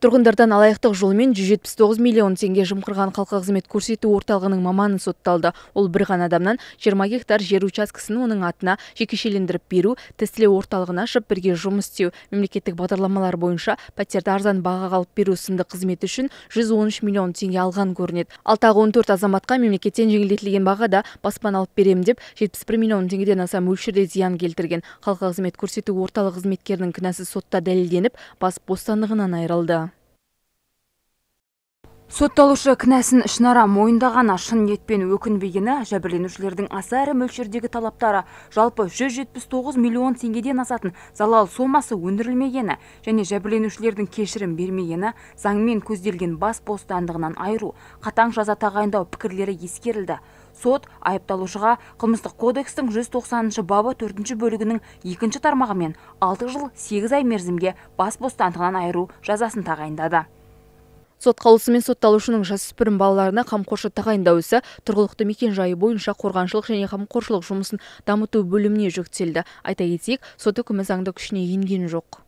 тұрғындардан алаяқтық жолмен 179 миллион теңге жымқырған халыққа қызмет көрсету орталығының маманы сотталды ол бір ғана адамнан 20 гектар жер учаскесін оның атына жекешелендіріп беру тестілеу орталығын ашып бірге жұмыс істеу мемлекеттік бағдарламалар бойынша пәтерді арзан бағаға алып беру сынды қызметі үшін 113 миллион теңге алған көрінеді ал тағы 14 азаматқа мемлекеттен жеңілдетілген бағада баспана алып беремін деп 71 миллион теңгеден аса мөлшерде зиян келтірген халыққа қызмет көрсету орталығы қызметкерінің кінәсі сотта дәлелденіп бас бостандығынан айырылды сотталушы кінәсін ішінара мойындағаны шын етпен өкінбегені жәбірленушілердің аса ірі мөлшердегі талаптары жалпы 179 миллион теңгеден асатын залал сомасы өндірілмегені және жәбірленушілердің кешірім бермегені заңмен көзделген бас бостандығынан айыру қатаң жаза тағайындау пікірлері ескерілді сот айыпталушыға қылмыстық кодекстің 190 бабы 4 бөлігінің екінші тармағымен 6 жыл 8 ай мерзімге бас бостандығынан айыру жазасын тағайындады сот мен сотталушының жасөспірім балаларына қамқоршы тағайындау ісі тұрғылықты жайы бойынша қорғаншылық және қамқоршылық жұмысын дамыту бөліміне жүктелді айта кетейік сот үкімі заңды күшіне енген жоқ